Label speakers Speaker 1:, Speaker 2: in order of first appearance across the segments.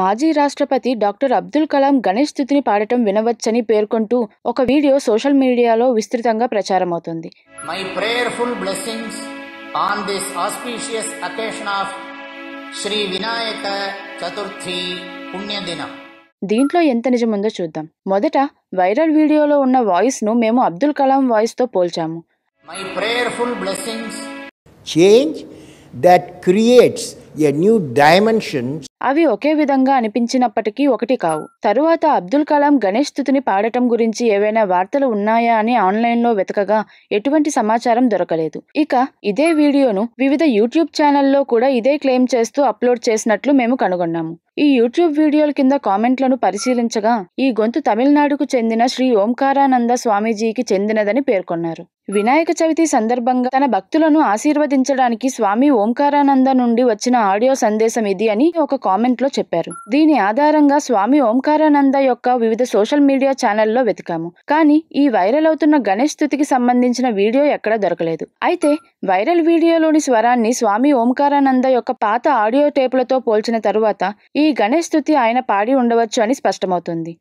Speaker 1: మాజీ రాష్ట్రపతి డాక్టర్ అబ్దుల్ కలాం గణేష్ స్థుతిని పాడటం వినవచ్చని పేర్కొంటూ ఒక వీడియో సోషల్ మీడియాలో విస్తృతంగా ప్రచారమవుతుంది
Speaker 2: my prayerful blessings on this auspicious occasion of Shri Vinayaka Chaturthi పుణ్యదినం
Speaker 1: దీంట్లో ఎంత నిజముందో చూద్దాం మొదట వైరల్ వీడియోలో ఉన్న వాయిస్ ను మేము అబ్దుల్ కలాం వాయిస్ తో పోల్చాము my prayerful
Speaker 2: blessings change that creates a new dimensions
Speaker 1: అవి ఒకే విధంగా అనిపించినప్పటికీ ఒకటి కావు తరువాత అబ్దుల్ కలాం గణేష్ స్థుతిని పాడటం గురించి ఏవైనా వార్తలు ఉన్నాయా అని ఆన్లైన్లో వెతకగా ఎటువంటి సమాచారం దొరకలేదు ఇక ఇదే వీడియోను వివిధ యూట్యూబ్ ఛానల్లో కూడా ఇదే క్లెయిమ్ చేస్తూ అప్లోడ్ చేసినట్లు మేము కనుగొన్నాము ఈ యూట్యూబ్ వీడియోల కింద కామెంట్లను పరిశీలించగా ఈ గొంతు తమిళనాడుకు చెందిన శ్రీ ఓంకారానంద స్వామీజీకి చెందినదని పేర్కొన్నారు వినాయక చవితి సందర్భంగా తన భక్తులను ఆశీర్వదించడానికి స్వామి ఓంకారానంద నుండి వచ్చిన ఆడియో సందేశం ఇది అని ఒక కామెంట్లో చెప్పారు దీని ఆధారంగా స్వామి ఓంకారానంద యొక్క వివిధ సోషల్ మీడియా ఛానల్లో వెతికాము కానీ ఈ వైరల్ అవుతున్న గణేష్ స్థుతికి సంబంధించిన వీడియో ఎక్కడ దొరకలేదు అయితే వైరల్ వీడియోలోని స్వరాన్ని స్వామి ఓంకారానంద యొక్క పాత ఆడియో టేపులతో పోల్చిన తరువాత ఈ గణేష్ స్థుతి ఆయన పాడి ఉండవచ్చు అని స్పష్టమవుతుంది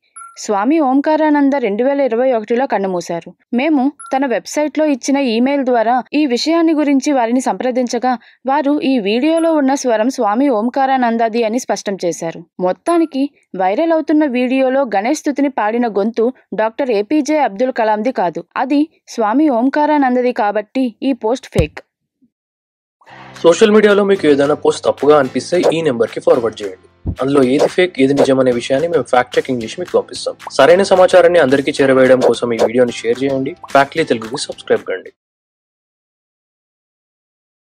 Speaker 1: స్వామి ఓంకారానంద రెండు వేల ఇరవై ఒకటిలో కన్నుమూశారు మేము తన వెబ్సైట్లో ఇచ్చిన ఈమెయిల్ ద్వారా ఈ విషయాన్ని గురించి వారిని సంప్రదించగా వారు ఈ వీడియోలో ఉన్న స్వరం స్వామి ఓంకారానందది అని స్పష్టం చేశారు మొత్తానికి వైరల్ అవుతున్న వీడియోలో గణేష్ స్థుతిని పాడిన గొంతు డాక్టర్ ఏపీజే అబ్దుల్ కలాంది కాదు అది స్వామి ఓంకారానందది కాబట్టి ఈ పోస్ట్ ఫేక్
Speaker 3: సోషల్ మీడియాలో మీకు ఏదైనా పోస్ట్ తప్పుగా అనిపిస్తే ఈ నెంబర్కి ఫార్వర్డ్ చేయండి అందులో ఏది ఫేక్ ఏది నిజం అనే విషయాన్ని మేము ఫ్యాక్ట్ చెకింగ్ చేసి మీకు పంపిస్తాం సరైన సమాచారాన్ని అందరికీ చేరవేయడం కోసం ఈ వీడియోని షేర్ చేయండి ఫ్యాక్ట్లీ తెలుగుకి సబ్స్క్రైబ్ కండి